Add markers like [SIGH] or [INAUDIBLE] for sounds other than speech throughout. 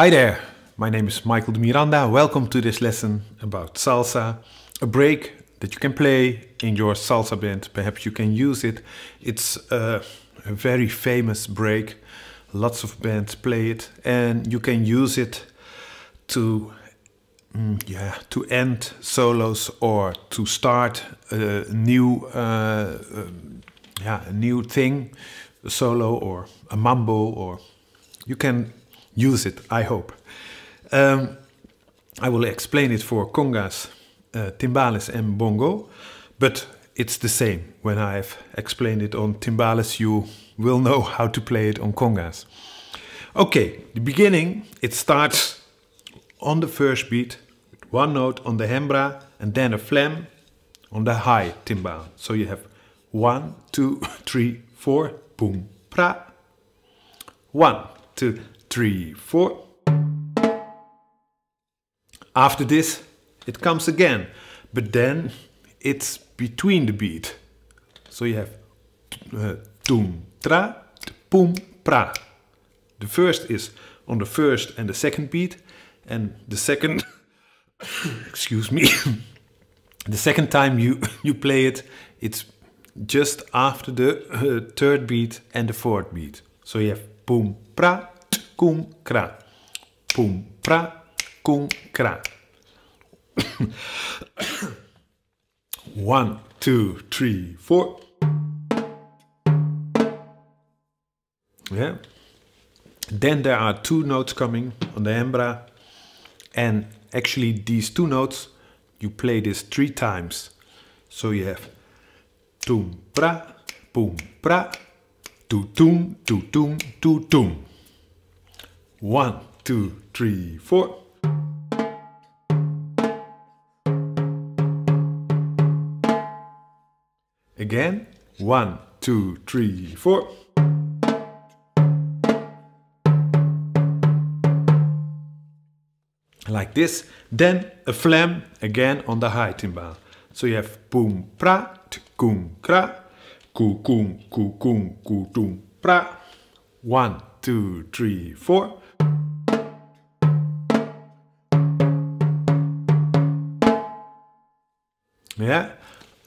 Hi there, my name is Michael de Miranda. Welcome to this lesson about salsa, a break that you can play in your salsa band. Perhaps you can use it. It's a, a very famous break. Lots of bands play it and you can use it to mm, yeah, to end solos or to start a new uh, um, yeah, a new thing, a solo or a mambo or you can use it, I hope. Um, I will explain it for congas, uh, timbales and bongo, but it's the same. When I have explained it on timbales, you will know [LAUGHS] how to play it on congas. Okay, the beginning, it starts on the first beat, one note on the hembra, and then a flam on the high timbal. So you have one, two, [LAUGHS] three, four, boom, pra. One, two, three, four. After this, it comes again, but then it's between the beat. So you have uh, tum, tra, pum, pra. The first is on the first and the second beat, and the second, [COUGHS] excuse me, [COUGHS] the second time you, [COUGHS] you play it, it's just after the uh, third beat and the fourth beat. So you have boom, pra, cum, cra. Pum, pra, cum, cra. One, two, three, four. Yeah. Then there are two notes coming on the embra, And actually these two notes, you play this three times. So you have tum pra, pum pra, tu tum, tu tum, tu tum. One, two, three, four. Again, one, two, three, four. Like this, then a flam again on the high timbal. So you have boom pra, kum kra, ku kum ku kum ku tum pra. One, two, three, four. Yeah.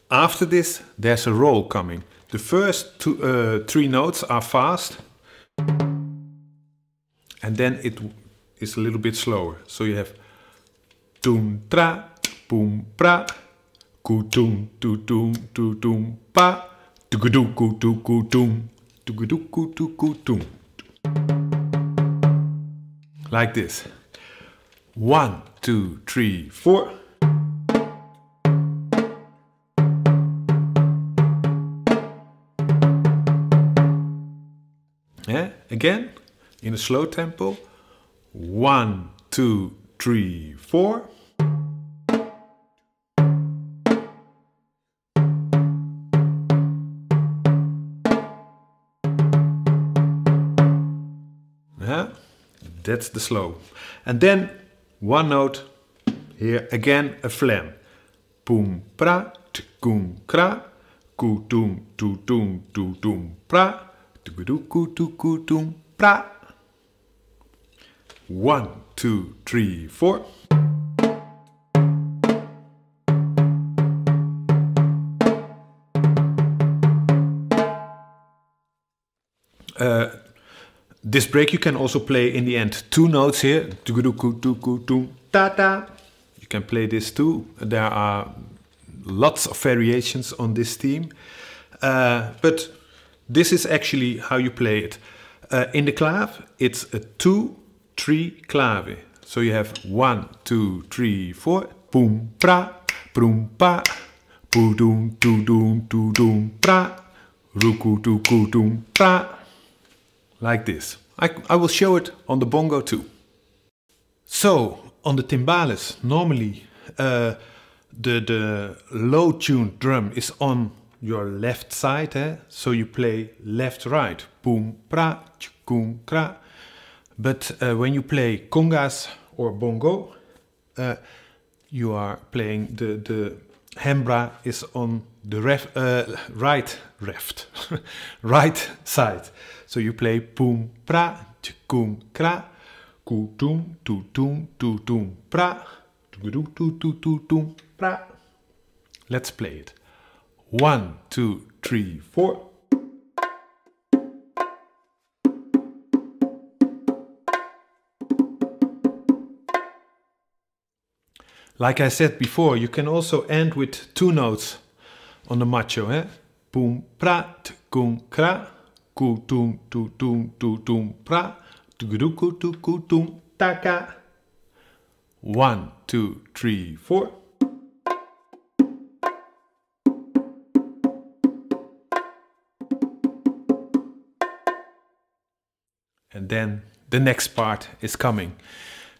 After this, there's a roll coming. The first two, uh, three notes are fast, and then it is a little bit slower. So you have doom tra boom pra kutum tu tum tu tum pa tugudu kutu kutum tugudu kutu kutum. Like this. One, two, three, four. Again, in a slow tempo. One, two, three, four. Yeah, that's the slow. And then one note here again a flam. Boom pra, tkum kra, kutum tutum tutum pra. Pra. One, two, three, four. Uh, this break you can also play in the end two notes here. You can play this too. There are lots of variations on this theme. Uh, but this is actually how you play it. Uh, in the clave, it's a 2-3 clave. So you have one, two, three, four. Boom, pra, brum, pa. Boo doom, doo doom, doo doom, pra. Ruku, doo, doom, pra. Like this. I, I will show it on the bongo too. So, on the timbales, normally uh, the, the low tuned drum is on your left side. Eh? So you play left, right. Boom, pra, chkum, kra. But uh, when you play congas or bongo, uh, you are playing the, the hembra is on the ref, uh, right reft, [LAUGHS] right side. So you play boom, pra, chkum, kra. Kutum, tutum, tutum, pra. Let's play it. One, two, three, four. Like I said before, you can also end with two notes on the macho, eh? Boom, pra, kum, kra, ku, tum, tu, tum, tu, tum, pra, tugudu, ku, tu, ku, tum, taka. One, two, three, four. then the next part is coming.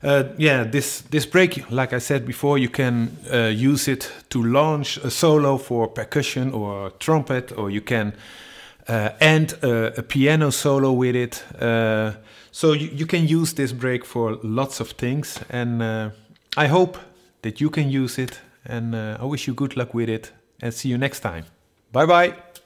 Uh, yeah, this this break, like I said before, you can uh, use it to launch a solo for percussion or trumpet, or you can uh, end a, a, piano solo with it. Uh, so you, you, can use this break for lots of things, and uh, I hope that you can use it. And uh, I wish you good luck with it, and see you next time. Bye bye.